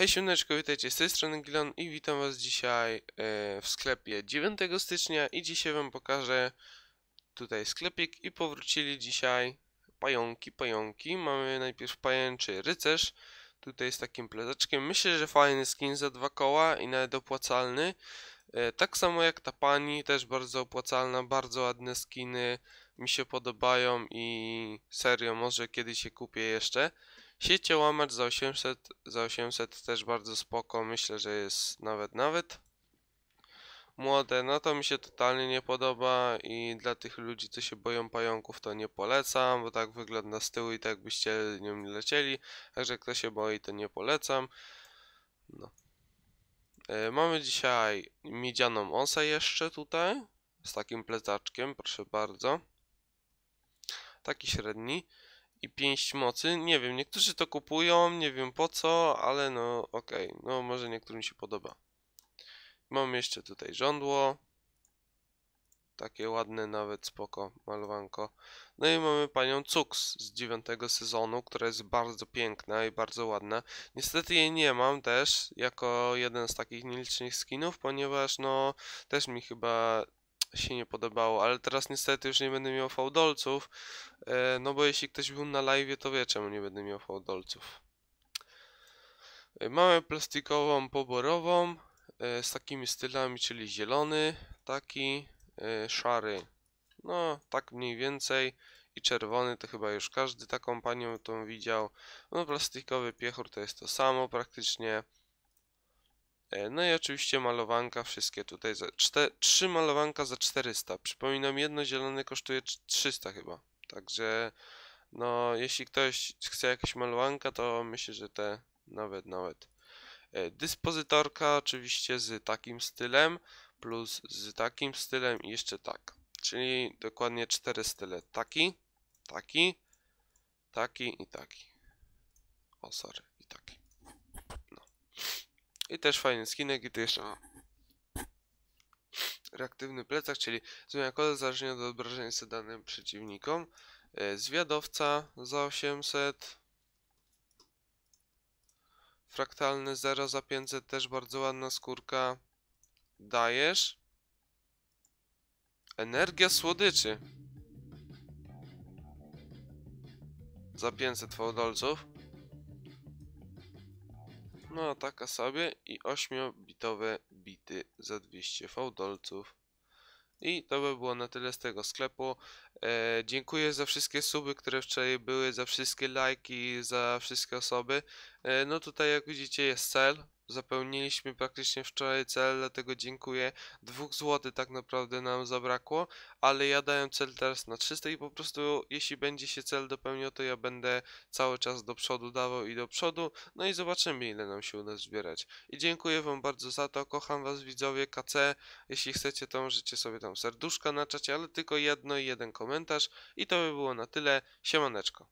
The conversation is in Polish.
Hej siuneczko, witajcie z tej strony Gilon i witam was dzisiaj e, w sklepie 9 stycznia i dzisiaj wam pokażę tutaj sklepik i powrócili dzisiaj pająki, pająki. Mamy najpierw pajęczy rycerz, tutaj z takim plezaczkiem. Myślę, że fajny skin za dwa koła i nawet opłacalny. E, tak samo jak ta pani, też bardzo opłacalna, bardzo ładne skiny mi się podobają i serio, może kiedyś je kupię jeszcze. Sieciołamacz za 800, za 800 też bardzo spoko, myślę, że jest nawet, nawet. Młode, no to mi się totalnie nie podoba i dla tych ludzi, co się boją pająków, to nie polecam, bo tak wygląda z tyłu i tak byście nią nie lecieli. Także kto się boi, to nie polecam. No. E, mamy dzisiaj miedzianą osę jeszcze tutaj, z takim plecaczkiem, proszę bardzo. Taki średni i pięść mocy. Nie wiem, niektórzy to kupują, nie wiem po co, ale no okej, okay. no może niektórym się podoba. Mam jeszcze tutaj żądło. Takie ładne nawet, spoko, malowanko. No i mamy panią cux z dziewiątego sezonu, która jest bardzo piękna i bardzo ładna. Niestety jej nie mam też, jako jeden z takich nielicznych skinów, ponieważ no też mi chyba się nie podobało, ale teraz niestety już nie będę miał fałdolców, e, no bo jeśli ktoś był na live, to wie czemu nie będę miał fałdolców. E, mamy plastikową poborową e, z takimi stylami, czyli zielony, taki, szary, no tak mniej więcej i czerwony to chyba już każdy taką panią tą widział. No plastikowy piechur to jest to samo praktycznie. E, no i oczywiście malowanka, wszystkie tutaj. Za czte, 3 malowanka za 400. Przypominam, jedno zielone kosztuje 300 chyba. Także no, jeśli ktoś chce jakieś malowanka, to myślę, że te nawet, nawet. E, dyspozytorka oczywiście z takim stylem, plus z takim stylem i jeszcze tak. Czyli dokładnie 4 style. Taki, taki, taki i taki. O, sorry, i taki. I też fajny skinek i ty jeszcze reaktywny plecak, czyli zmiana kolor zależnie od obrażenia se danym przeciwnikom. E, zwiadowca za 800. Fraktalny 0 za 500, też bardzo ładna skórka. Dajesz. Energia słodyczy. Za 500 feudolców. No taka sobie i 8-bitowe bity za 200 fałdolców. I to by było na tyle z tego sklepu. E, dziękuję za wszystkie suby, które wczoraj były, za wszystkie lajki, za wszystkie osoby. E, no tutaj jak widzicie jest cel. Zapełniliśmy praktycznie wczoraj cel, dlatego dziękuję. Dwóch zł tak naprawdę nam zabrakło, ale ja dałem cel teraz na 300 i po prostu jeśli będzie się cel dopełnił, to ja będę cały czas do przodu dawał i do przodu. No i zobaczymy ile nam się uda zbierać. I dziękuję wam bardzo za to, kocham was widzowie KC. Jeśli chcecie to możecie sobie tam serduszka na czacie, ale tylko jedno i jeden komentarz komentarz. I to by było na tyle. Siemaneczko.